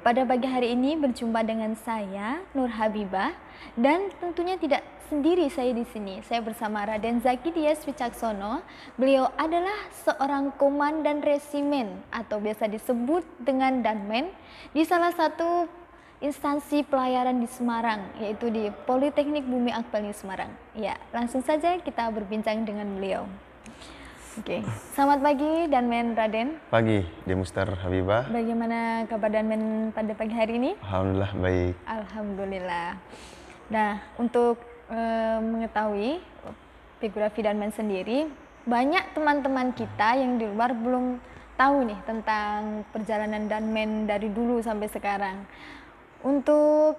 Pada pagi hari ini berjumpa dengan saya Nur Habibah dan tentunya tidak sendiri saya di sini. Saya bersama Raden Zaki Dias Wicaksono. Beliau adalah seorang komandan resimen atau biasa disebut dengan danmen di salah satu instansi pelayaran di Semarang yaitu di Politeknik Bumi Akbali Semarang. Ya, langsung saja kita berbincang dengan beliau. Oke, okay. selamat pagi dan men Raden. Pagi, Demuster Habibah. Bagaimana kabar dan men pada pagi hari ini? Alhamdulillah baik. Alhamdulillah. Nah, untuk e, mengetahui dan men sendiri, banyak teman-teman kita yang di luar belum tahu nih tentang perjalanan dan men dari dulu sampai sekarang. Untuk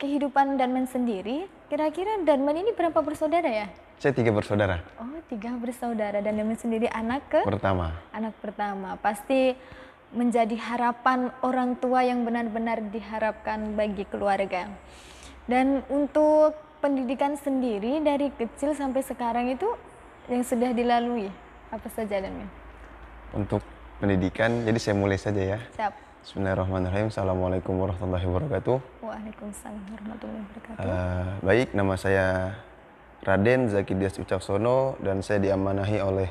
kehidupan dan men sendiri, kira-kira dan men ini berapa bersaudara ya? Saya tiga bersaudara. Oh, tiga bersaudara dan Demin sendiri anak ke? Pertama. Anak pertama. Pasti menjadi harapan orang tua yang benar-benar diharapkan bagi keluarga. Dan untuk pendidikan sendiri dari kecil sampai sekarang itu yang sudah dilalui apa saja Demin? Untuk pendidikan, jadi saya mulai saja ya. Siap. Bismillahirrahmanirrahim. Assalamualaikum warahmatullahi wabarakatuh. Waalaikumsalam warahmatullahi wabarakatuh. Uh, baik, nama saya Raden Zaki Dias Ucaksono dan saya diamanahi oleh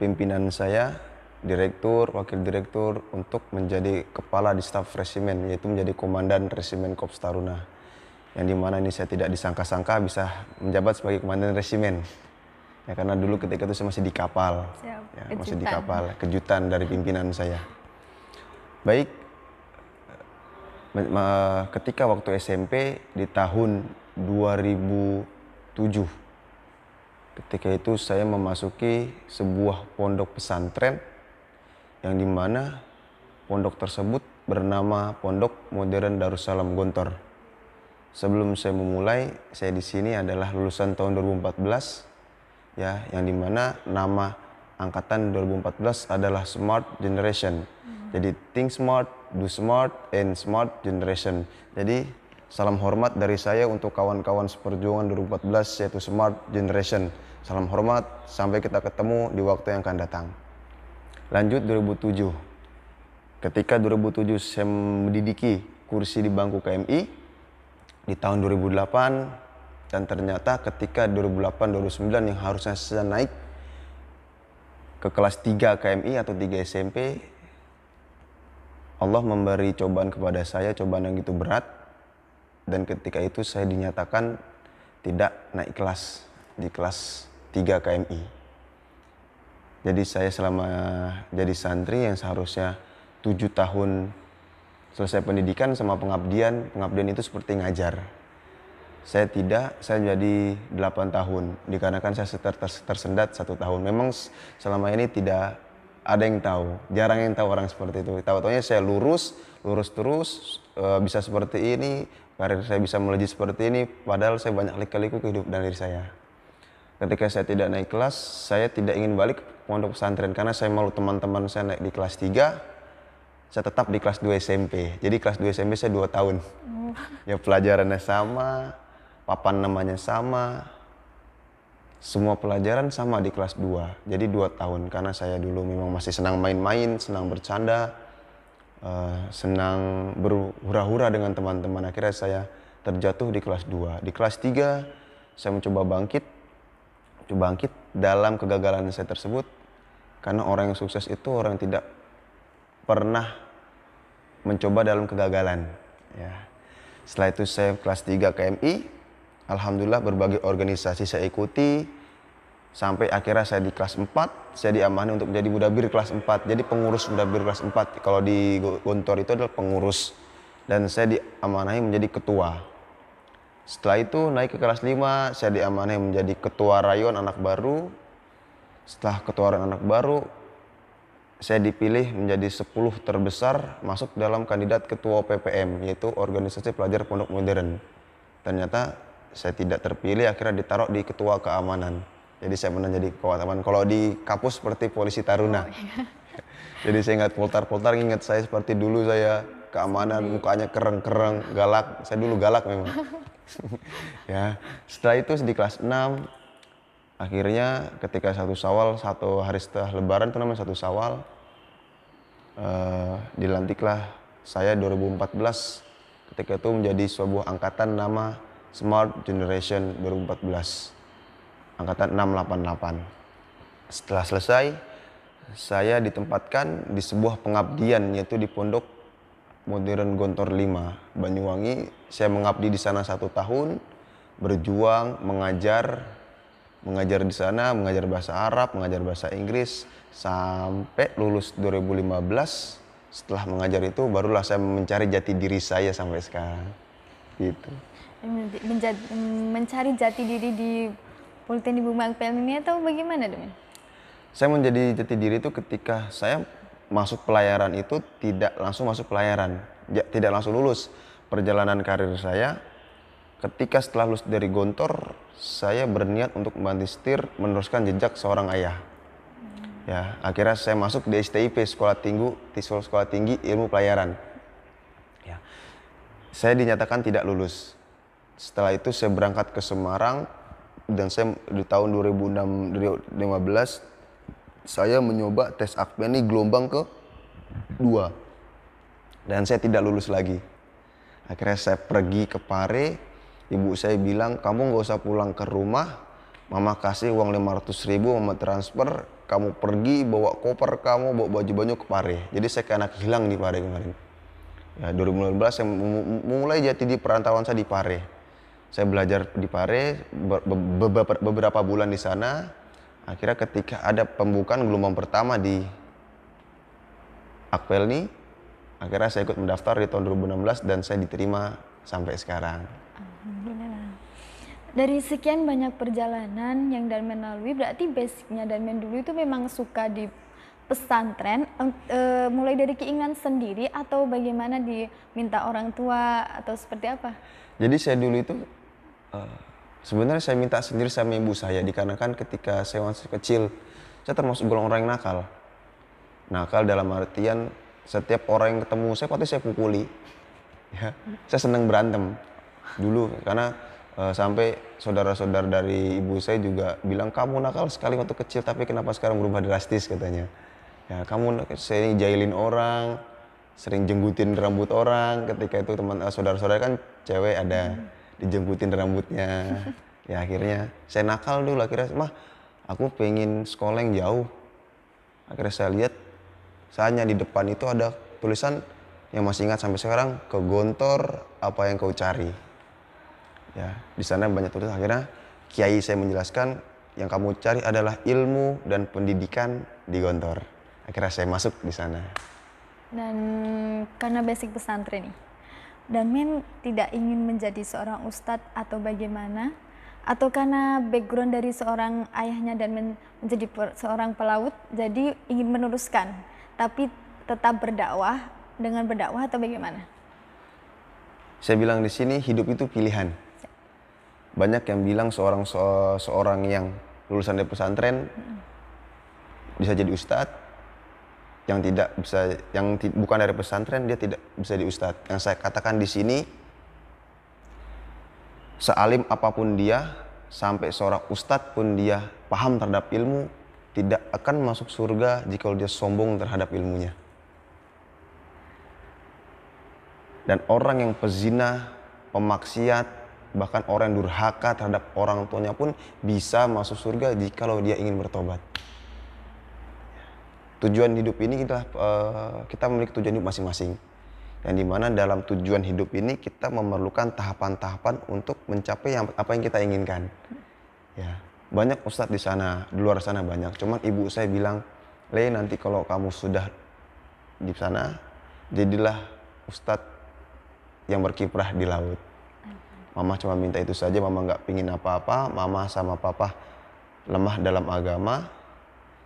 pimpinan saya, direktur, wakil direktur untuk menjadi kepala di staf resimen yaitu menjadi komandan resimen Kops Taruna. Yang dimana ini saya tidak disangka-sangka bisa menjabat sebagai komandan resimen. Ya karena dulu ketika itu saya masih di kapal. Siap. Ya, masih di kapal, kejutan dari pimpinan saya. Baik, ketika waktu SMP di tahun 2000 Ketika itu saya memasuki sebuah pondok pesantren yang dimana pondok tersebut bernama Pondok Modern Darussalam Gontor. Sebelum saya memulai, saya di sini adalah lulusan tahun 2014 ya, yang dimana nama angkatan 2014 adalah Smart Generation. Hmm. Jadi think smart, do smart, and smart generation. Jadi Salam hormat dari saya untuk kawan-kawan seperjuangan 2014 yaitu Smart Generation. Salam hormat, sampai kita ketemu di waktu yang akan datang. Lanjut 2007. Ketika 2007 saya mendidiki kursi di bangku KMI, di tahun 2008, dan ternyata ketika 2008-2009 yang harusnya saya naik ke kelas 3 KMI atau 3 SMP, Allah memberi cobaan kepada saya, cobaan yang gitu berat, dan ketika itu saya dinyatakan tidak naik kelas di kelas 3 KMI. Jadi saya selama jadi santri yang seharusnya 7 tahun selesai pendidikan sama pengabdian, pengabdian itu seperti ngajar. Saya tidak, saya jadi 8 tahun dikarenakan saya ter tersendat satu tahun. Memang selama ini tidak ada yang tahu, jarang yang tahu orang seperti itu. Tahu-taunya saya lurus, lurus terus, eh, bisa seperti ini, karir saya bisa melejit seperti ini padahal saya banyak liku-liku kehidupan diri saya. Ketika saya tidak naik kelas, saya tidak ingin balik ke pondok pesantren karena saya malu teman-teman saya naik di kelas 3, saya tetap di kelas 2 SMP. Jadi kelas 2 SMP saya 2 tahun. Oh. Ya pelajarannya sama, papan namanya sama, semua pelajaran sama di kelas 2. Jadi 2 tahun karena saya dulu memang masih senang main-main, senang bercanda, Eh, senang berhura-hura dengan teman-teman. Akhirnya saya terjatuh di kelas 2. Di kelas 3 saya mencoba bangkit. Coba bangkit dalam kegagalan saya tersebut karena orang yang sukses itu orang yang tidak pernah mencoba dalam kegagalan ya. Setelah itu saya kelas 3 KMI, alhamdulillah berbagai organisasi saya ikuti, sampai akhirnya saya di kelas 4 saya diamani untuk menjadi mudabir kelas 4 jadi pengurus mudabir kelas 4 kalau di Gontor itu adalah pengurus dan saya diamanahi menjadi ketua setelah itu naik ke kelas 5 saya diamanahi menjadi ketua rayon anak baru setelah ketua rayon anak baru saya dipilih menjadi 10 terbesar masuk dalam kandidat ketua PPM yaitu organisasi pelajar pondok modern ternyata saya tidak terpilih akhirnya ditaruh di ketua keamanan jadi saya pernah jadi Kalau di kapus seperti polisi taruna. Oh, iya. jadi saya ingat poltar-poltar ingat saya seperti dulu saya keamanan mukanya kereng-kereng galak saya dulu galak memang ya setelah itu di kelas 6 akhirnya ketika satu sawal satu hari setelah lebaran itu namanya satu sawal uh, dilantiklah saya 2014 ketika itu menjadi sebuah angkatan nama Smart Generation 2014 angkatan 688. Setelah selesai, saya ditempatkan di sebuah pengabdian yaitu di Pondok Modern Gontor 5, Banyuwangi. Saya mengabdi di sana satu tahun, berjuang, mengajar, mengajar di sana, mengajar bahasa Arab, mengajar bahasa Inggris, sampai lulus 2015. Setelah mengajar itu, barulah saya mencari jati diri saya sampai sekarang. Gitu. Mencari jati diri di Politeknik Bumi angpel ini atau bagaimana Demi? Saya menjadi jati diri itu ketika saya masuk pelayaran itu tidak langsung masuk pelayaran, ya, tidak langsung lulus. Perjalanan karir saya ketika setelah lulus dari Gontor, saya berniat untuk membantu setir meneruskan jejak seorang ayah. Ya, akhirnya saya masuk di STIP Sekolah Tinggi, Tisol Sekolah Tinggi Ilmu Pelayaran. Ya. Saya dinyatakan tidak lulus. Setelah itu saya berangkat ke Semarang dan saya di tahun 2006 2015 saya mencoba tes akpen ini gelombang ke dua dan saya tidak lulus lagi akhirnya saya pergi ke Pare ibu saya bilang kamu nggak usah pulang ke rumah mama kasih uang 500 ribu mama transfer kamu pergi bawa koper kamu bawa baju-baju ke Pare jadi saya kayak anak hilang di Pare kemarin ya 2019 saya memulai jadi di perantauan saya di Pare saya belajar di Pare beberapa, bulan di sana akhirnya ketika ada pembukaan gelombang pertama di Akpel nih akhirnya saya ikut mendaftar di tahun 2016 dan saya diterima sampai sekarang dari sekian banyak perjalanan yang Darmen lalui berarti basicnya Darmen dulu itu memang suka di pesantren e, mulai dari keinginan sendiri atau bagaimana diminta orang tua atau seperti apa? Jadi saya dulu itu Eh, sebenarnya saya minta sendiri sama ibu saya dikarenakan ketika saya masih kecil saya termasuk golongan orang yang nakal nakal dalam artian setiap orang yang ketemu saya pasti saya pukuli ya saya seneng berantem dulu karena uh, sampai saudara-saudara dari ibu saya juga bilang kamu nakal sekali waktu kecil tapi kenapa sekarang berubah drastis katanya ya kamu sering jahilin orang sering jenggutin rambut orang ketika itu teman eh, saudara-saudara kan cewek ada hmm dijemputin rambutnya ya akhirnya saya nakal dulu akhirnya mah aku pengen sekolah yang jauh akhirnya saya lihat saatnya di depan itu ada tulisan yang masih ingat sampai sekarang ke Gontor apa yang kau cari ya di sana banyak tulis akhirnya kiai saya menjelaskan yang kamu cari adalah ilmu dan pendidikan di Gontor akhirnya saya masuk di sana dan karena basic pesantren nih dan Min tidak ingin menjadi seorang ustadz atau bagaimana atau karena background dari seorang ayahnya dan men menjadi per seorang pelaut jadi ingin meneruskan tapi tetap berdakwah dengan berdakwah atau bagaimana? Saya bilang di sini hidup itu pilihan. Banyak yang bilang seorang se seorang yang lulusan dari pesantren hmm. bisa jadi ustadz yang tidak bisa yang bukan dari pesantren dia tidak bisa diustad. Yang saya katakan di sini sealim apapun dia sampai seorang ustadz pun dia paham terhadap ilmu tidak akan masuk surga jika dia sombong terhadap ilmunya. Dan orang yang pezina, pemaksiat, bahkan orang yang durhaka terhadap orang tuanya pun bisa masuk surga jikalau dia ingin bertobat tujuan hidup ini kita uh, kita memiliki tujuan hidup masing-masing yang dimana dalam tujuan hidup ini kita memerlukan tahapan-tahapan untuk mencapai yang, apa yang kita inginkan ya banyak ustadz di sana di luar sana banyak cuman ibu saya bilang le nanti kalau kamu sudah di sana jadilah ustadz yang berkiprah di laut mama cuma minta itu saja mama nggak pingin apa-apa mama sama papa lemah dalam agama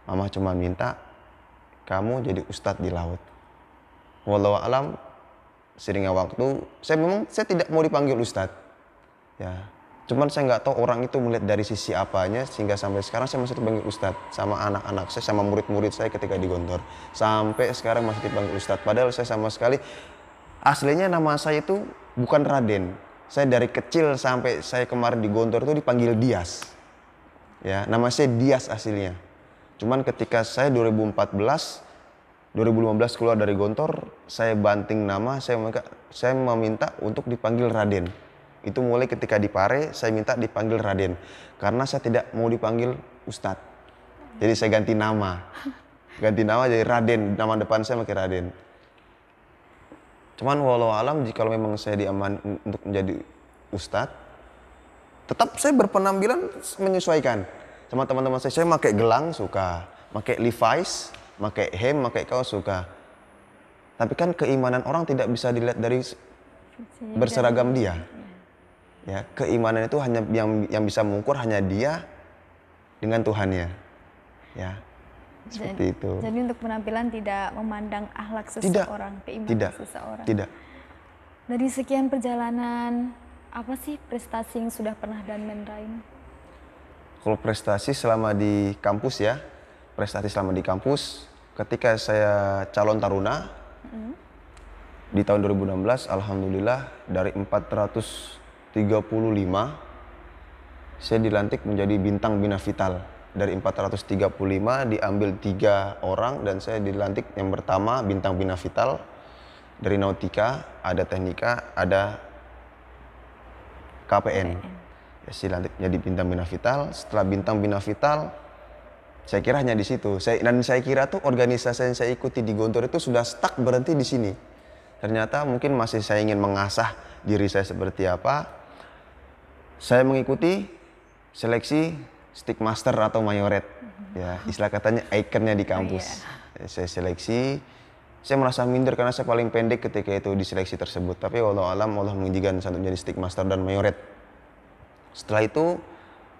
mama cuma minta kamu jadi ustadz di laut. Walau alam seringnya waktu saya memang saya tidak mau dipanggil ustadz ya cuman saya nggak tahu orang itu melihat dari sisi apanya sehingga sampai sekarang saya masih dipanggil ustadz sama anak-anak saya sama murid-murid saya ketika di Gontor sampai sekarang masih dipanggil ustadz padahal saya sama sekali aslinya nama saya itu bukan Raden saya dari kecil sampai saya kemarin di Gontor itu dipanggil Dias ya nama saya Dias aslinya Cuman ketika saya 2014 2015 keluar dari Gontor, saya banting nama, saya meminta, saya meminta untuk dipanggil Raden. Itu mulai ketika di Pare, saya minta dipanggil Raden. Karena saya tidak mau dipanggil Ustadz. Jadi saya ganti nama. Ganti nama jadi Raden, nama depan saya pakai Raden. Cuman walau alam jika memang saya diaman untuk menjadi Ustadz, tetap saya berpenampilan menyesuaikan sama teman-teman saya, saya pakai gelang suka, pakai Levi's, pakai hem, pakai kaos suka. Tapi kan keimanan orang tidak bisa dilihat dari berseragam dia. Iya. Ya, keimanan itu hanya yang yang bisa mengukur hanya dia dengan Tuhannya. Ya. Seperti jadi, itu. Jadi untuk penampilan tidak memandang akhlak seseorang, tidak, keimanan tidak, seseorang. Tidak. Dari sekian perjalanan, apa sih prestasi yang sudah pernah dan menrain? Kalau prestasi selama di kampus ya, prestasi selama di kampus, ketika saya calon taruna mm. di tahun 2016, alhamdulillah dari 435 saya dilantik menjadi bintang bina vital. Dari 435 diambil tiga orang dan saya dilantik yang pertama bintang bina vital dari nautika, ada teknika, ada KPN. KPN istilah jadi bintang bina vital setelah bintang bina vital saya kira hanya di situ saya dan saya kira tuh organisasi yang saya ikuti di Gontor itu sudah stuck berhenti di sini ternyata mungkin masih saya ingin mengasah diri saya seperti apa saya mengikuti seleksi stick master atau mayoret ya istilah katanya ikonnya di kampus oh, iya. saya seleksi saya merasa minder karena saya paling pendek ketika itu di seleksi tersebut tapi walau alam Allah mengizinkan saya menjadi stick master dan mayoret setelah itu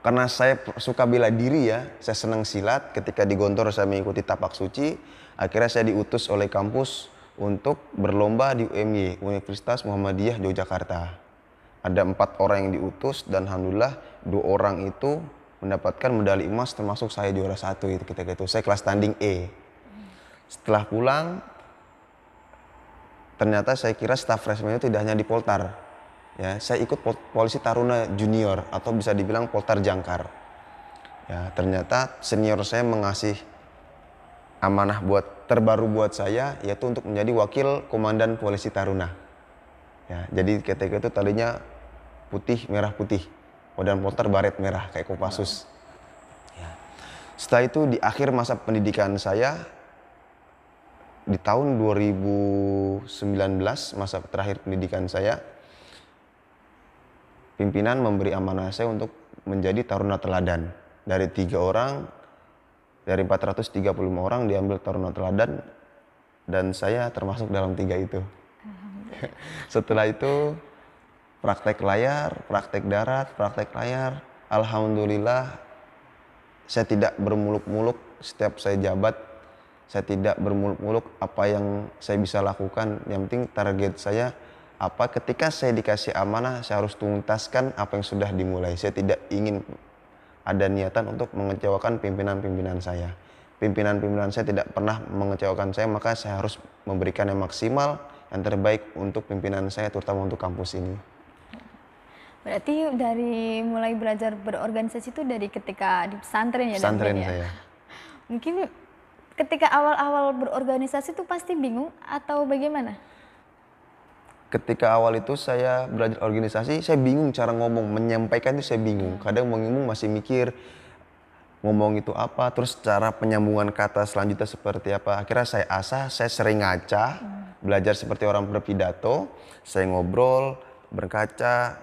karena saya suka bela diri ya, saya senang silat. Ketika di Gontor saya mengikuti tapak suci, akhirnya saya diutus oleh kampus untuk berlomba di UMY, Universitas Muhammadiyah Yogyakarta. Ada empat orang yang diutus dan alhamdulillah dua orang itu mendapatkan medali emas termasuk saya juara satu itu kita gitu. Saya kelas standing E. Setelah pulang ternyata saya kira staff freshman itu tidak hanya di Poltar, ya saya ikut polisi taruna junior atau bisa dibilang poltar jangkar ya ternyata senior saya mengasih amanah buat terbaru buat saya yaitu untuk menjadi wakil komandan polisi taruna ya jadi ketika itu talinya putih merah putih dan poltar baret merah kayak kopassus ya. setelah itu di akhir masa pendidikan saya di tahun 2019 masa terakhir pendidikan saya pimpinan memberi amanah saya untuk menjadi taruna teladan. Dari tiga orang, dari 435 orang diambil taruna teladan dan saya termasuk dalam tiga itu. Setelah itu praktek layar, praktek darat, praktek layar. Alhamdulillah saya tidak bermuluk-muluk setiap saya jabat saya tidak bermuluk-muluk apa yang saya bisa lakukan yang penting target saya apa ketika saya dikasih amanah saya harus tuntaskan apa yang sudah dimulai saya tidak ingin ada niatan untuk mengecewakan pimpinan-pimpinan saya pimpinan-pimpinan saya tidak pernah mengecewakan saya maka saya harus memberikan yang maksimal yang terbaik untuk pimpinan saya terutama untuk kampus ini berarti dari mulai belajar berorganisasi itu dari ketika di pesantren ya pesantren ya? saya mungkin ketika awal-awal berorganisasi itu pasti bingung atau bagaimana ketika awal itu saya belajar organisasi, saya bingung cara ngomong, menyampaikan itu saya bingung. Kadang mau ngomong masih mikir ngomong itu apa, terus cara penyambungan kata selanjutnya seperti apa. Akhirnya saya asah, saya sering ngaca, hmm. belajar seperti orang berpidato, saya ngobrol, berkaca.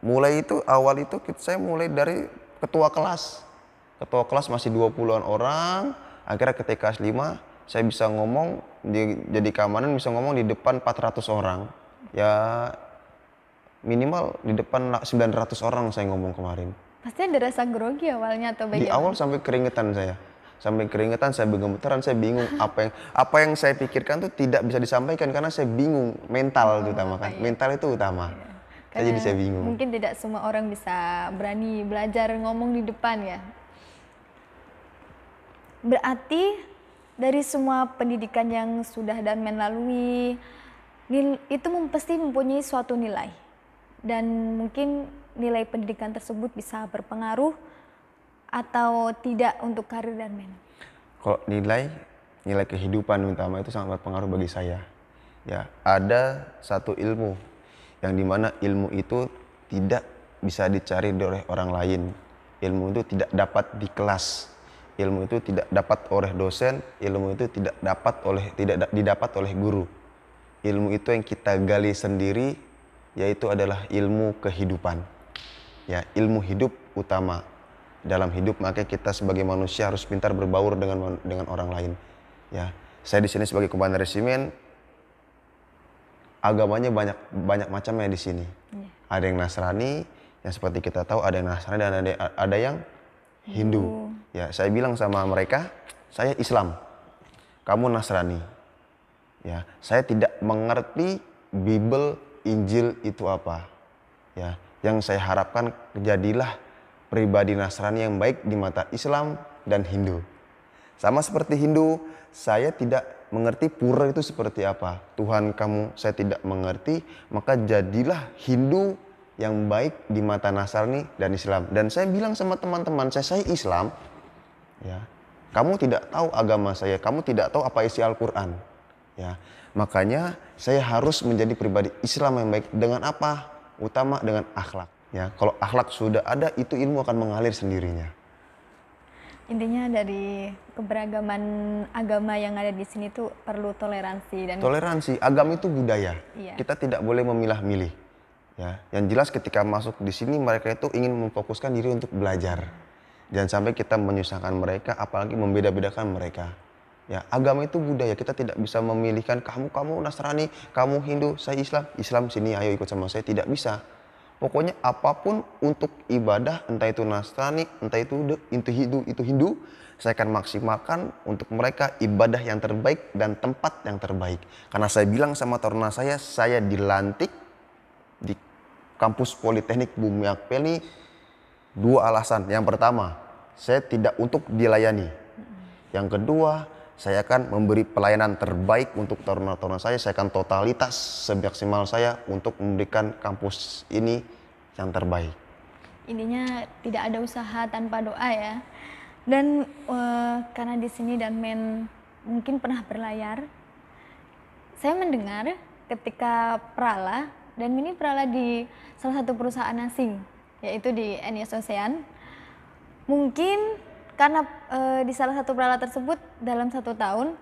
Mulai itu awal itu saya mulai dari ketua kelas. Ketua kelas masih 20-an orang, akhirnya ketika kelas 5 saya bisa ngomong di, jadi keamanan bisa ngomong di depan 400 orang ya minimal di depan 900 orang saya ngomong kemarin. Pasti ada rasa grogi awalnya atau bagaimana? Di awal sampai keringetan saya. Sampai keringetan saya bergemeteran, saya bingung apa yang apa yang saya pikirkan tuh tidak bisa disampaikan karena saya bingung mental oh, utama kan. Iya. Mental itu utama. Iya. jadi saya bingung. Mungkin tidak semua orang bisa berani belajar ngomong di depan ya. Berarti dari semua pendidikan yang sudah dan melalui itu pasti mempunyai suatu nilai dan mungkin nilai pendidikan tersebut bisa berpengaruh atau tidak untuk karir dan men? Kalau nilai nilai kehidupan utama itu sangat berpengaruh bagi saya. Ya, ada satu ilmu yang dimana ilmu itu tidak bisa dicari oleh orang lain. Ilmu itu tidak dapat di kelas. Ilmu itu tidak dapat oleh dosen, ilmu itu tidak dapat oleh tidak didapat oleh guru ilmu itu yang kita gali sendiri yaitu adalah ilmu kehidupan. Ya, ilmu hidup utama dalam hidup maka kita sebagai manusia harus pintar berbaur dengan dengan orang lain. Ya, saya di sini sebagai komandan resimen agamanya banyak banyak macamnya di sini. Ya. Ada yang Nasrani, yang seperti kita tahu ada yang Nasrani dan ada ada yang Hindu. Hindu. Ya, saya bilang sama mereka, saya Islam. Kamu Nasrani Ya, saya tidak mengerti Bible, Injil itu apa. Ya, yang saya harapkan jadilah pribadi Nasrani yang baik di mata Islam dan Hindu. Sama seperti Hindu, saya tidak mengerti pura itu seperti apa. Tuhan kamu saya tidak mengerti, maka jadilah Hindu yang baik di mata Nasrani dan Islam. Dan saya bilang sama teman-teman, saya saya Islam. Ya. Kamu tidak tahu agama saya, kamu tidak tahu apa isi Al-Qur'an ya makanya saya harus menjadi pribadi Islam yang baik dengan apa utama dengan akhlak ya kalau akhlak sudah ada itu ilmu akan mengalir sendirinya intinya dari keberagaman agama yang ada di sini tuh perlu toleransi dan toleransi agama itu budaya iya. kita tidak boleh memilah-milih ya yang jelas ketika masuk di sini mereka itu ingin memfokuskan diri untuk belajar jangan sampai kita menyusahkan mereka apalagi membeda-bedakan mereka Ya, agama itu budaya. Kita tidak bisa memilihkan kamu kamu Nasrani, kamu Hindu, saya Islam. Islam sini ayo ikut sama saya tidak bisa. Pokoknya apapun untuk ibadah, entah itu Nasrani, entah itu itu Hindu, itu Hindu, saya akan maksimalkan untuk mereka ibadah yang terbaik dan tempat yang terbaik. Karena saya bilang sama taruna saya, saya dilantik di kampus Politeknik Bumi Akpeli dua alasan. Yang pertama, saya tidak untuk dilayani. Yang kedua, saya akan memberi pelayanan terbaik untuk taruna-taruna saya. Saya akan totalitas semaksimal saya untuk memberikan kampus ini yang terbaik. Intinya tidak ada usaha tanpa doa ya. Dan uh, karena di sini dan men mungkin pernah berlayar, saya mendengar ketika Prala dan ini Prala di salah satu perusahaan asing yaitu di NIS Ocean. Mungkin karena e, di salah satu peralatan tersebut dalam satu tahun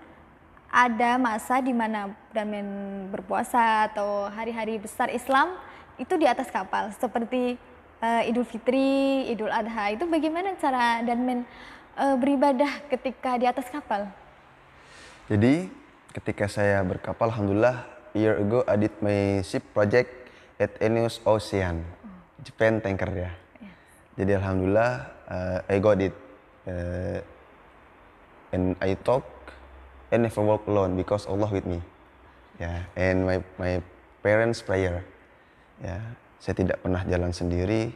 ada masa di mana Brahmin berpuasa atau hari-hari besar Islam itu di atas kapal seperti e, Idul Fitri, Idul Adha itu bagaimana cara Danmen e, eh, beribadah ketika di atas kapal? Jadi ketika saya berkapal, alhamdulillah year ago I did my ship project at Enios Ocean, Japan tanker ya. Jadi alhamdulillah uh, I got it uh, and I talk and never walk alone because Allah with me. Ya, yeah. and my my parents prayer. Ya, yeah. saya tidak pernah jalan sendiri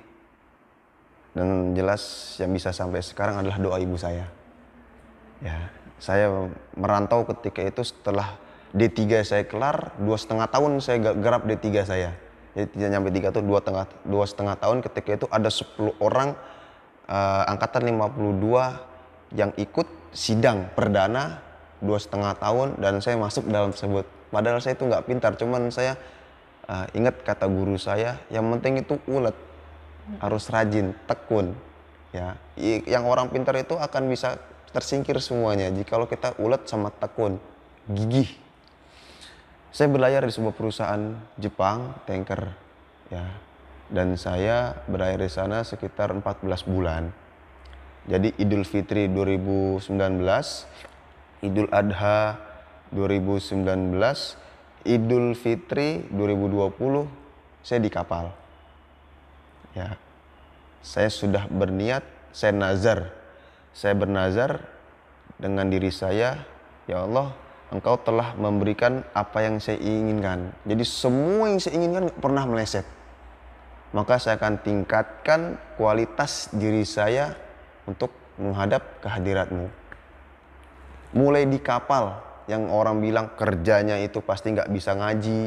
dan jelas yang bisa sampai sekarang adalah doa ibu saya. Ya, saya merantau ketika itu setelah D3 saya kelar, dua setengah tahun saya gerap D3 saya. Jadi tidak nyampe tiga tuh dua setengah dua setengah tahun ketika itu ada 10 orang uh, angkatan 52 yang ikut sidang perdana dua setengah tahun dan saya masuk dalam tersebut. Padahal saya itu nggak pintar, cuman saya uh, ingat kata guru saya, yang penting itu ulet, harus rajin, tekun. Ya, yang orang pintar itu akan bisa tersingkir semuanya. Jika kalau kita ulet sama tekun, gigih. Saya berlayar di sebuah perusahaan Jepang, tanker. Ya, dan saya berakhir di sana sekitar 14 bulan. Jadi Idul Fitri 2019, Idul Adha 2019, Idul Fitri 2020 saya di kapal. Ya. Saya sudah berniat, saya nazar. Saya bernazar dengan diri saya, ya Allah, Engkau telah memberikan apa yang saya inginkan. Jadi semua yang saya inginkan pernah meleset maka saya akan tingkatkan kualitas diri saya untuk menghadap kehadiratmu. Mulai di kapal yang orang bilang kerjanya itu pasti nggak bisa ngaji,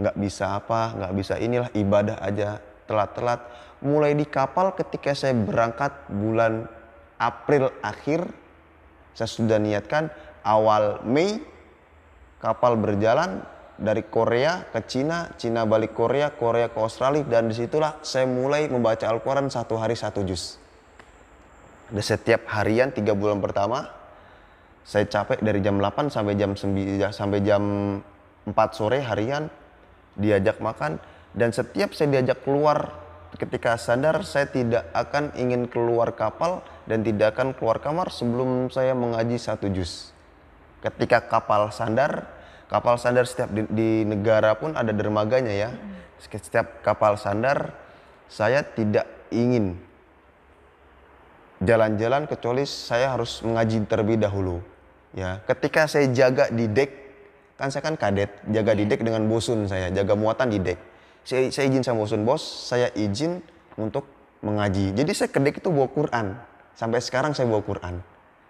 nggak bisa apa, nggak bisa inilah ibadah aja telat-telat. Mulai di kapal ketika saya berangkat bulan April akhir, saya sudah niatkan awal Mei kapal berjalan dari Korea ke Cina, Cina balik Korea, Korea ke Australia dan disitulah saya mulai membaca Al-Quran satu hari satu juz. Dan setiap harian tiga bulan pertama saya capek dari jam 8 sampai jam 9, ya, sampai jam 4 sore harian diajak makan dan setiap saya diajak keluar ketika sadar saya tidak akan ingin keluar kapal dan tidak akan keluar kamar sebelum saya mengaji satu juz. Ketika kapal sandar, kapal sandar setiap di, di negara pun ada dermaganya ya. Setiap kapal sandar saya tidak ingin jalan-jalan kecuali saya harus mengaji terlebih dahulu. Ya, ketika saya jaga di dek, kan saya kan kadet, jaga di iya. dek dengan bosun saya, jaga muatan di dek. Saya, saya izin sama bosun bos, saya izin untuk mengaji. Jadi saya ke dek itu bawa Quran. Sampai sekarang saya bawa Quran.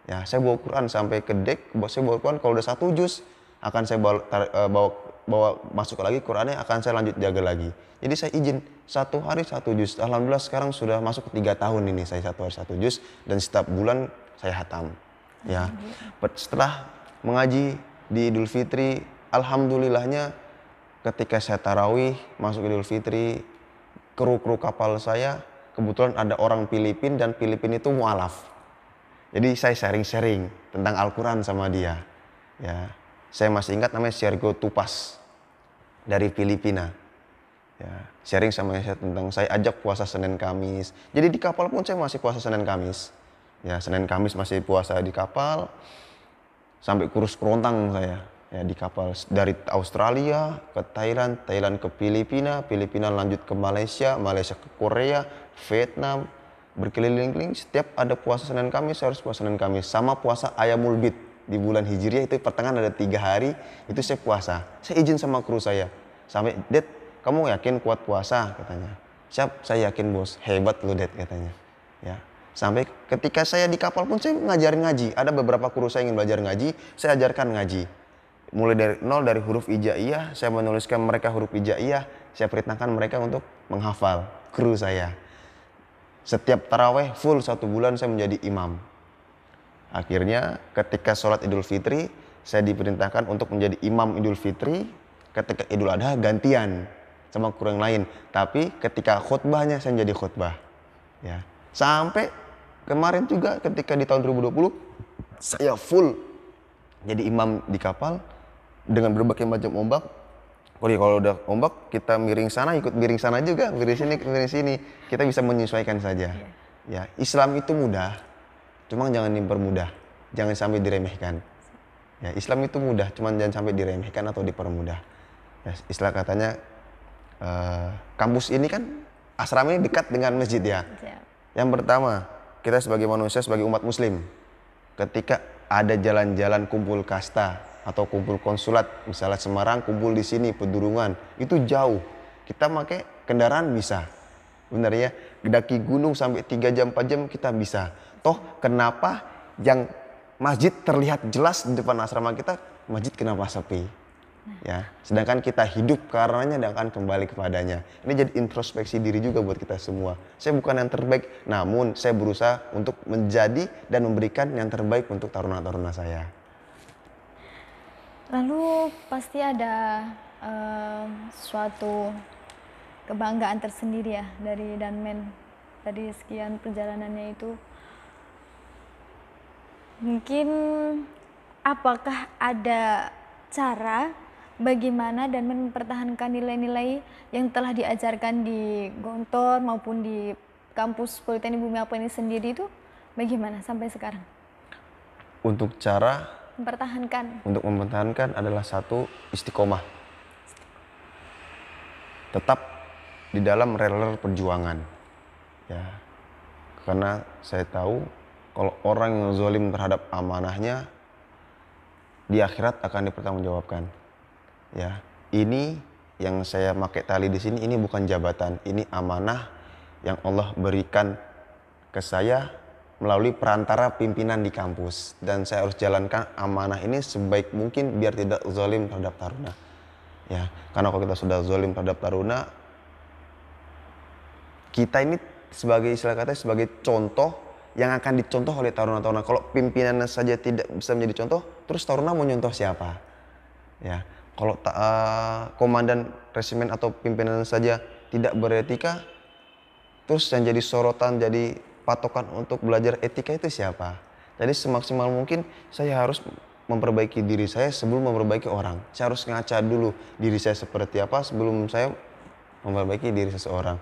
Ya, saya bawa Quran sampai ke dek, saya bawa Quran kalau udah satu juz, akan saya bawa, eh, bawa bawa masuk lagi Qurannya akan saya lanjut jaga lagi. Jadi saya izin satu hari satu juz. Alhamdulillah sekarang sudah masuk tiga tahun ini saya satu hari satu juz dan setiap bulan saya hatam. Ya, setelah mengaji di Idul Fitri, alhamdulillahnya ketika saya tarawih masuk Idul Fitri, kru-kru kapal saya kebetulan ada orang Filipin dan Filipin itu mualaf. Jadi saya sharing-sharing tentang Al-Quran sama dia. Ya, saya masih ingat namanya Sergio Tupas dari Filipina. Ya, sharing sama saya tentang saya ajak puasa Senin Kamis. Jadi di kapal pun saya masih puasa Senin Kamis. Ya, Senin Kamis masih puasa di kapal sampai kurus kerontang saya ya di kapal dari Australia ke Thailand, Thailand ke Filipina, Filipina lanjut ke Malaysia, Malaysia ke Korea, Vietnam, berkeliling-keliling setiap ada puasa Senin Kamis saya harus puasa Senin Kamis sama puasa Ayamul Bid di bulan Hijriah itu pertengahan ada tiga hari itu saya puasa saya izin sama kru saya sampai Det kamu yakin kuat puasa katanya siap saya yakin bos hebat lu Det katanya ya sampai ketika saya di kapal pun saya ngajarin ngaji ada beberapa kru saya ingin belajar ngaji saya ajarkan ngaji mulai dari nol dari huruf ijaiyah saya menuliskan mereka huruf ijaiyah saya perintahkan mereka untuk menghafal kru saya setiap taraweh full satu bulan saya menjadi imam Akhirnya ketika sholat Idul Fitri, saya diperintahkan untuk menjadi imam Idul Fitri. Ketika Idul Adha gantian sama kurang lain. Tapi ketika khutbahnya saya menjadi khutbah. Ya. Sampai kemarin juga ketika di tahun 2020 saya full jadi imam di kapal dengan berbagai macam ombak. Oke, kalau udah ombak kita miring sana ikut miring sana juga, miring sini miring sini. Kita bisa menyesuaikan saja. Iya. Ya, Islam itu mudah Cuma jangan dipermudah, jangan sampai diremehkan. Ya, Islam itu mudah, cuman jangan sampai diremehkan atau dipermudah. Ya, istilah katanya uh, kampus ini kan asrama ini dekat dengan masjid ya. Iya. Yang pertama, kita sebagai manusia, sebagai umat muslim, ketika ada jalan-jalan kumpul kasta atau kumpul konsulat, misalnya Semarang kumpul di sini, Pedurungan, itu jauh. Kita pakai kendaraan bisa, benar ya. Daki gunung sampai 3 jam 4 jam kita bisa. Toh kenapa yang masjid terlihat jelas di depan asrama kita, masjid kenapa sepi? Ya, sedangkan kita hidup karenanya dan akan kembali kepadanya. Ini jadi introspeksi diri juga buat kita semua. Saya bukan yang terbaik, namun saya berusaha untuk menjadi dan memberikan yang terbaik untuk taruna-taruna saya. Lalu pasti ada uh, suatu kebanggaan tersendiri ya dari Danmen dari sekian perjalanannya itu Mungkin apakah ada cara bagaimana dan mempertahankan nilai-nilai yang telah diajarkan di Gontor maupun di kampus Politeknik Bumi apa ini sendiri itu bagaimana sampai sekarang? Untuk cara mempertahankan. Untuk mempertahankan adalah satu istiqomah. Tetap di dalam reler perjuangan. Ya. Karena saya tahu kalau orang yang zolim terhadap amanahnya di akhirat akan dipertanggungjawabkan. Ya, ini yang saya pakai tali di sini ini bukan jabatan, ini amanah yang Allah berikan ke saya melalui perantara pimpinan di kampus dan saya harus jalankan amanah ini sebaik mungkin biar tidak zolim terhadap taruna. Ya, karena kalau kita sudah zolim terhadap taruna, kita ini sebagai istilah kata sebagai contoh yang akan dicontoh oleh taruna-taruna. Kalau pimpinan saja tidak bisa menjadi contoh, terus taruna mau nyontoh siapa? Ya, kalau uh, komandan resimen atau pimpinan saja tidak beretika, terus yang jadi sorotan, jadi patokan untuk belajar etika itu siapa? Jadi semaksimal mungkin saya harus memperbaiki diri saya sebelum memperbaiki orang. Saya harus ngaca dulu diri saya seperti apa sebelum saya memperbaiki diri seseorang.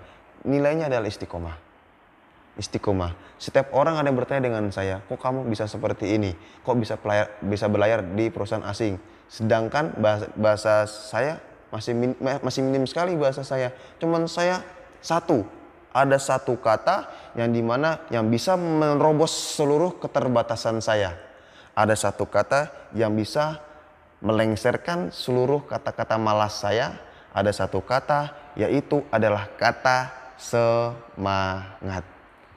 Nilainya adalah istiqomah istiqomah. Setiap orang ada yang bertanya dengan saya, kok kamu bisa seperti ini? Kok bisa pelayar, bisa berlayar di perusahaan asing? Sedangkan bahasa, bahasa saya masih min, masih minim sekali bahasa saya. Cuman saya satu, ada satu kata yang dimana yang bisa menerobos seluruh keterbatasan saya. Ada satu kata yang bisa melengserkan seluruh kata-kata malas saya. Ada satu kata yaitu adalah kata semangat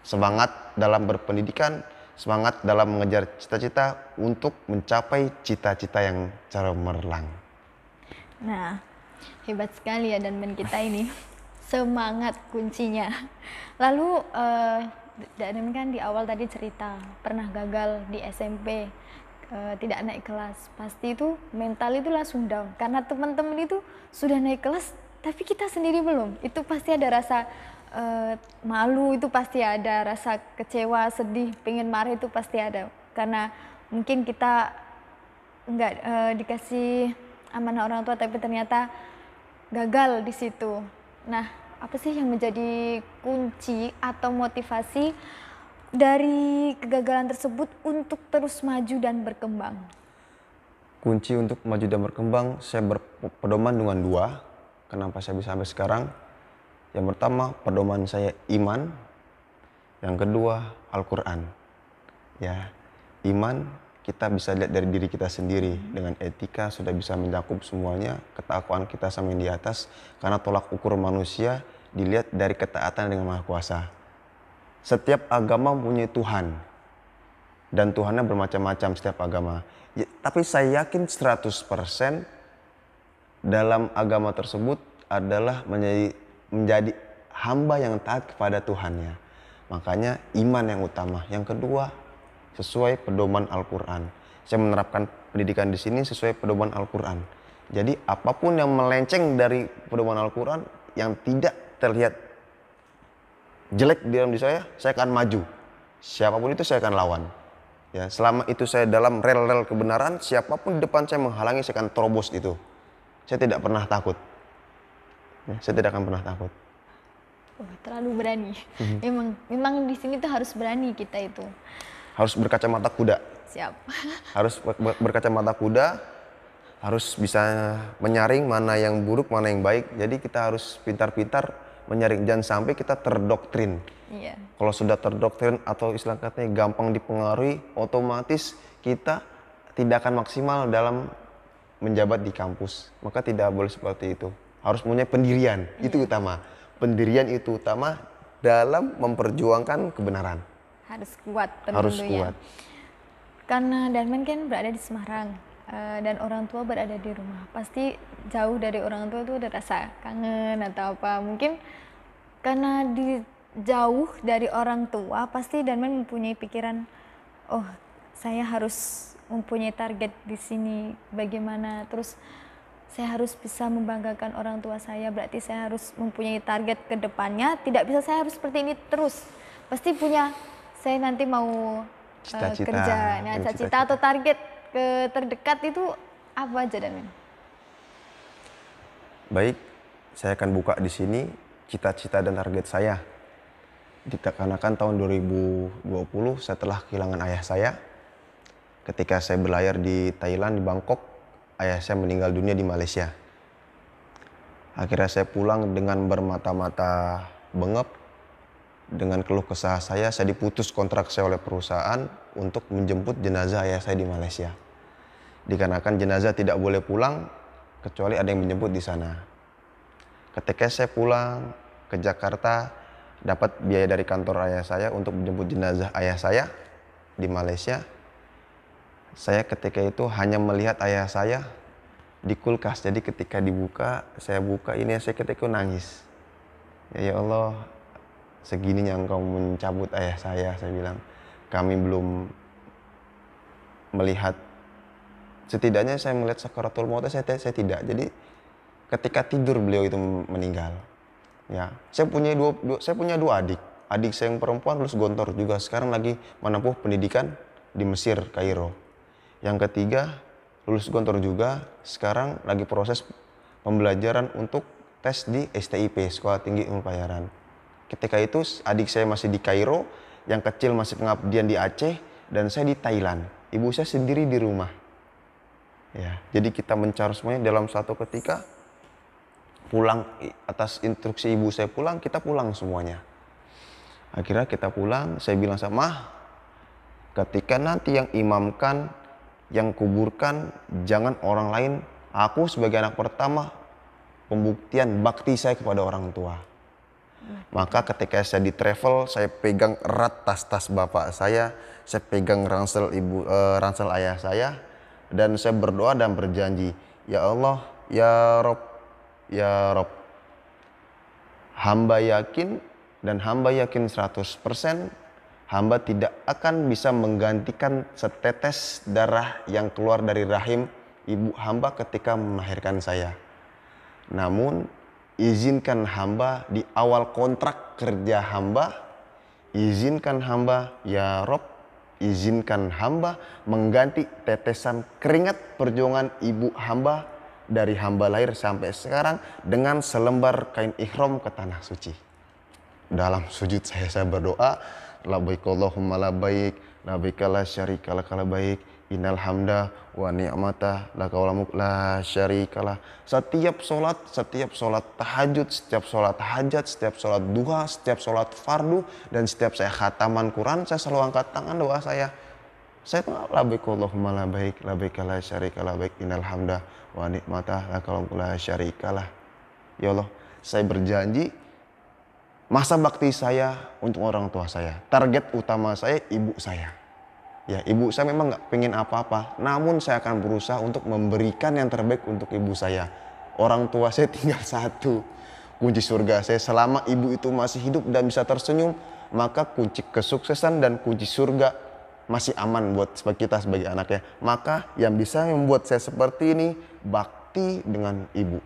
semangat dalam berpendidikan, semangat dalam mengejar cita-cita untuk mencapai cita-cita yang cara merlang. Nah, hebat sekali ya dan men kita ini. semangat kuncinya. Lalu uh, eh, dan kan di awal tadi cerita pernah gagal di SMP, uh, eh, tidak naik kelas. Pasti itu mental itu langsung down karena teman-teman itu sudah naik kelas tapi kita sendiri belum. Itu pasti ada rasa Eh, malu itu pasti ada, rasa kecewa, sedih, pengen marah itu pasti ada. Karena mungkin kita nggak uh, dikasih amanah orang tua tapi ternyata gagal di situ. Nah, apa sih yang menjadi kunci atau motivasi dari kegagalan tersebut untuk terus maju dan berkembang? Kunci untuk maju dan berkembang, saya berpedoman dengan dua. Kenapa saya bisa sampai sekarang? Yang pertama, pedoman saya iman. Yang kedua, Al-Qur'an. Ya. Iman kita bisa lihat dari diri kita sendiri dengan etika sudah bisa mencakup semuanya ketakuan kita sama yang di atas karena tolak ukur manusia dilihat dari ketaatan dengan Maha Kuasa. Setiap agama punya Tuhan dan Tuhannya bermacam-macam setiap agama. Ya, tapi saya yakin 100% dalam agama tersebut adalah menjadi menjadi hamba yang taat kepada Tuhannya. Makanya iman yang utama. Yang kedua, sesuai pedoman Al-Qur'an. Saya menerapkan pendidikan di sini sesuai pedoman Al-Qur'an. Jadi apapun yang melenceng dari pedoman Al-Qur'an yang tidak terlihat jelek di dalam diri saya, saya akan maju. Siapapun itu saya akan lawan. Ya, selama itu saya dalam rel-rel kebenaran, siapapun di depan saya menghalangi, saya akan terobos itu. Saya tidak pernah takut ya, saya tidak akan pernah takut Oh, terlalu berani mm-hmm. memang memang di sini tuh harus berani kita itu harus berkacamata kuda siap harus berkacamata kuda harus bisa menyaring mana yang buruk mana yang baik jadi kita harus pintar-pintar menyaring jangan sampai kita terdoktrin. Iya. Kalau sudah terdoktrin atau istilah katanya gampang dipengaruhi, otomatis kita tidak akan maksimal dalam menjabat di kampus. Maka tidak boleh seperti itu harus punya pendirian hmm. itu utama pendirian itu utama dalam memperjuangkan kebenaran harus kuat tentunya harus kuat karena Darman kan berada di Semarang eh, dan orang tua berada di rumah pasti jauh dari orang tua itu ada rasa kangen atau apa mungkin karena di jauh dari orang tua pasti Darman mempunyai pikiran oh saya harus mempunyai target di sini bagaimana terus saya harus bisa membanggakan orang tua saya, berarti saya harus mempunyai target ke depannya, tidak bisa saya harus seperti ini terus. Pasti punya saya nanti mau eh, cita -cita, uh, kerja, nah, cita-cita atau target ke eh, terdekat itu apa aja ini? Baik, saya akan buka di sini cita-cita dan target saya. Dikarenakan tahun 2020 setelah kehilangan ayah saya, ketika saya berlayar di Thailand, di Bangkok, ayah saya meninggal dunia di Malaysia. Akhirnya saya pulang dengan bermata-mata bengep. Dengan keluh kesah saya, saya diputus kontrak saya oleh perusahaan untuk menjemput jenazah ayah saya di Malaysia. Dikarenakan jenazah tidak boleh pulang, kecuali ada yang menjemput di sana. Ketika saya pulang ke Jakarta, dapat biaya dari kantor ayah saya untuk menjemput jenazah ayah saya di Malaysia saya ketika itu hanya melihat ayah saya di kulkas. Jadi ketika dibuka, saya buka ini saya ketika itu nangis. Ya, ya Allah, yang kau mencabut ayah saya, saya bilang. Kami belum melihat, setidaknya saya melihat sakaratul maut saya, saya tidak. Jadi ketika tidur beliau itu meninggal. Ya, saya punya dua, dua saya punya dua adik. Adik saya yang perempuan terus gontor juga sekarang lagi menempuh pendidikan di Mesir, Kairo yang ketiga lulus gontor juga sekarang lagi proses pembelajaran untuk tes di STIP Sekolah Tinggi Ilmu Pelayaran ketika itu adik saya masih di Kairo yang kecil masih pengabdian di Aceh dan saya di Thailand ibu saya sendiri di rumah ya jadi kita mencari semuanya dalam satu ketika pulang atas instruksi ibu saya pulang kita pulang semuanya akhirnya kita pulang saya bilang sama ketika nanti yang imamkan yang kuburkan jangan orang lain. Aku sebagai anak pertama pembuktian bakti saya kepada orang tua. Maka ketika saya di travel, saya pegang erat tas-tas bapak saya, saya pegang ransel ibu, uh, ransel ayah saya, dan saya berdoa dan berjanji, ya Allah, ya Rob, ya Rob, hamba yakin dan hamba yakin 100% hamba tidak akan bisa menggantikan setetes darah yang keluar dari rahim ibu hamba ketika melahirkan saya. Namun, izinkan hamba di awal kontrak kerja hamba, izinkan hamba, ya Rob, izinkan hamba mengganti tetesan keringat perjuangan ibu hamba dari hamba lahir sampai sekarang dengan selembar kain ikhram ke tanah suci. Dalam sujud saya, saya berdoa, labbaik Allahumma labbaik labbaika la syarika laka labbaik innal hamda wa ni'mata laka wa lamuk la syarikalah setiap salat setiap salat tahajud setiap salat hajat setiap salat duha setiap salat fardu dan setiap saya khataman Quran saya selalu angkat tangan doa saya saya itu labbaik Allahumma labbaik labbaika la syarika labbaik innal hamda wa ni'mata laka wa la syarikalah ya Allah saya berjanji masa bakti saya untuk orang tua saya. Target utama saya ibu saya. Ya ibu saya memang nggak pengen apa-apa, namun saya akan berusaha untuk memberikan yang terbaik untuk ibu saya. Orang tua saya tinggal satu, kunci surga saya. Selama ibu itu masih hidup dan bisa tersenyum, maka kunci kesuksesan dan kunci surga masih aman buat kita sebagai anak ya. Maka yang bisa membuat saya seperti ini, bakti dengan ibu.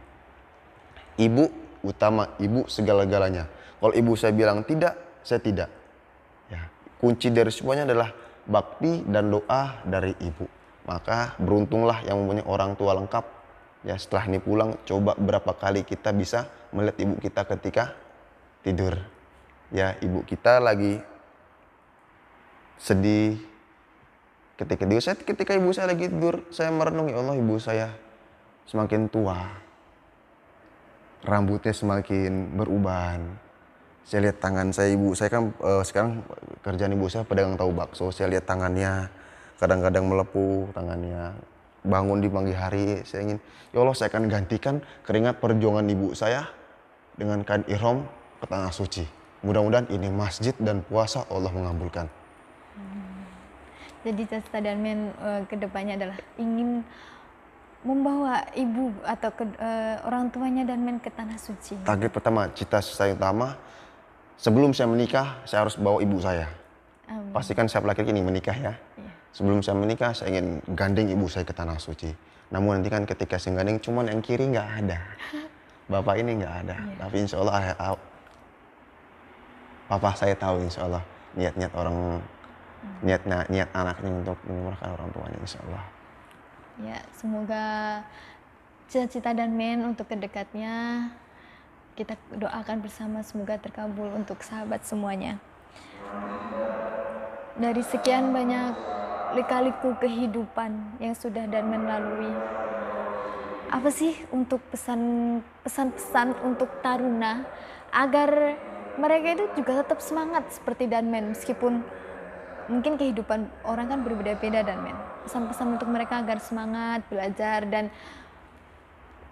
Ibu utama, ibu segala-galanya kalau ibu saya bilang tidak, saya tidak. Ya. Kunci dari semuanya adalah bakti dan doa dari ibu. Maka beruntunglah yang mempunyai orang tua lengkap. Ya setelah ini pulang, coba berapa kali kita bisa melihat ibu kita ketika tidur. Ya ibu kita lagi sedih. Ketika tidur, saya ketika ibu saya lagi tidur, saya merenungi ya Allah ibu saya semakin tua. Rambutnya semakin beruban, saya lihat tangan saya ibu saya kan uh, sekarang kerjaan ibu saya pedagang tahu bakso saya lihat tangannya kadang-kadang melepuh tangannya bangun di pagi hari saya ingin ya Allah saya akan gantikan keringat perjuangan ibu saya dengan kain ihram ke tanah suci mudah-mudahan ini masjid dan puasa Allah mengabulkan hmm. jadi Cesta dan Men uh, eh, kedepannya adalah ingin membawa ibu atau ke, uh, orang tuanya dan men ke tanah suci? Target pertama, cita saya utama sebelum saya menikah saya harus bawa ibu saya. Amin. Pastikan saya laki ini menikah ya. ya. Sebelum saya menikah saya ingin gandeng ibu saya ke tanah suci. Namun nanti kan ketika saya gandeng cuman yang kiri nggak ada. Bapak ini nggak ada. Ya. Tapi insya Allah Papa saya tahu insya Allah niat-niat orang hmm. niat niat anaknya untuk menyemurahkan orang tuanya insya Allah. Ya semoga cita-cita dan men untuk kedekatnya kita doakan bersama semoga terkabul untuk sahabat semuanya. Dari sekian banyak lika-liku kehidupan yang sudah dan melalui, apa sih untuk pesan pesan-pesan untuk taruna agar mereka itu juga tetap semangat seperti Danmen meskipun mungkin kehidupan orang kan berbeda-beda Danmen. Pesan-pesan untuk mereka agar semangat belajar dan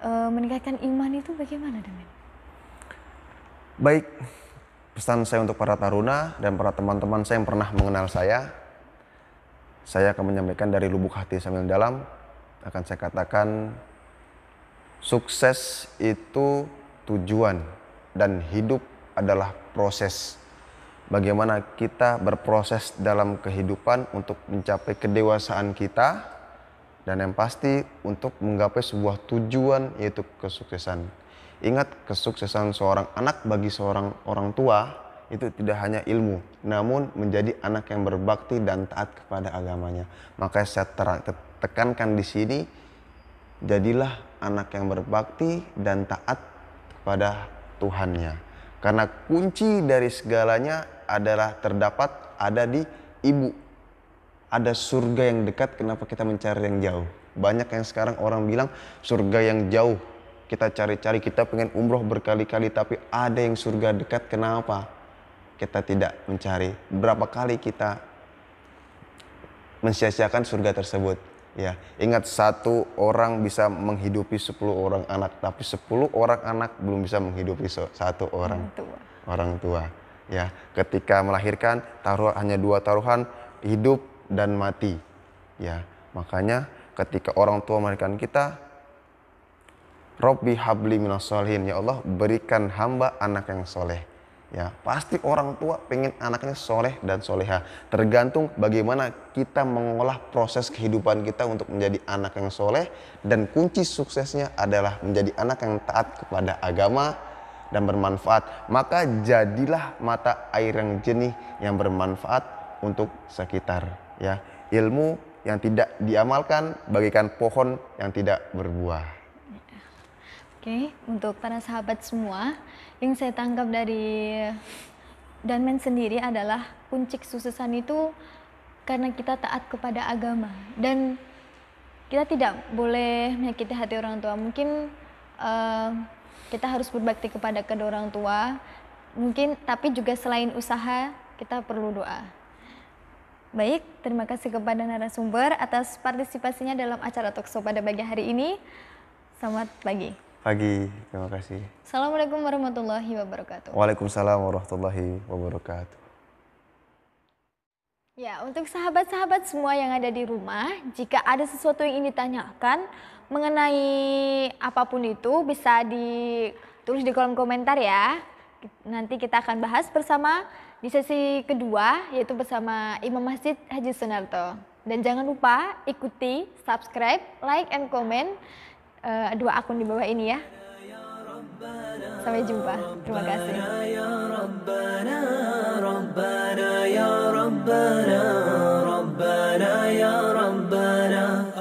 e, meningkatkan iman itu bagaimana Danmen? Baik, pesan saya untuk para taruna dan para teman-teman saya yang pernah mengenal saya, saya akan menyampaikan dari lubuk hati sambil dalam, akan saya katakan sukses itu tujuan dan hidup adalah proses. Bagaimana kita berproses dalam kehidupan untuk mencapai kedewasaan kita dan yang pasti untuk menggapai sebuah tujuan yaitu kesuksesan Ingat, kesuksesan seorang anak bagi seorang orang tua itu tidak hanya ilmu, namun menjadi anak yang berbakti dan taat kepada agamanya. Maka saya tekankan di sini, jadilah anak yang berbakti dan taat kepada Tuhannya. Karena kunci dari segalanya adalah terdapat ada di ibu. Ada surga yang dekat, kenapa kita mencari yang jauh? Banyak yang sekarang orang bilang surga yang jauh kita cari-cari kita pengen umroh berkali-kali tapi ada yang surga dekat kenapa kita tidak mencari berapa kali kita mensia-siakan surga tersebut ya ingat satu orang bisa menghidupi sepuluh orang anak tapi sepuluh orang anak belum bisa menghidupi satu orang orang tua, orang tua. ya ketika melahirkan taruh hanya dua taruhan hidup dan mati ya makanya ketika orang tua melahirkan kita Robbi habli minas Ya Allah, berikan hamba anak yang soleh. Ya, pasti orang tua pengen anaknya soleh dan soleha. Tergantung bagaimana kita mengolah proses kehidupan kita untuk menjadi anak yang soleh. Dan kunci suksesnya adalah menjadi anak yang taat kepada agama dan bermanfaat. Maka jadilah mata air yang jenih yang bermanfaat untuk sekitar. Ya, ilmu yang tidak diamalkan bagikan pohon yang tidak berbuah okay, untuk para sahabat semua yang saya tangkap dari dan sendiri adalah kunci kesuksesan itu karena kita taat kepada agama dan kita tidak boleh menyakiti hati orang tua mungkin uh, kita harus berbakti kepada kedua orang tua mungkin tapi juga selain usaha kita perlu doa Baik, terima kasih kepada narasumber atas partisipasinya dalam acara Tokso pada pagi hari ini. Selamat pagi pagi. Terima kasih. Assalamualaikum warahmatullahi wabarakatuh. Waalaikumsalam warahmatullahi wabarakatuh. Ya, untuk sahabat-sahabat semua yang ada di rumah, jika ada sesuatu yang ingin ditanyakan mengenai apapun itu bisa ditulis di kolom komentar ya. Nanti kita akan bahas bersama di sesi kedua yaitu bersama Imam Masjid Haji Sunarto. Dan jangan lupa ikuti, subscribe, like, and comment uh, dua akun di bawah ini ya. Sampai jumpa. Terima kasih. Ya ya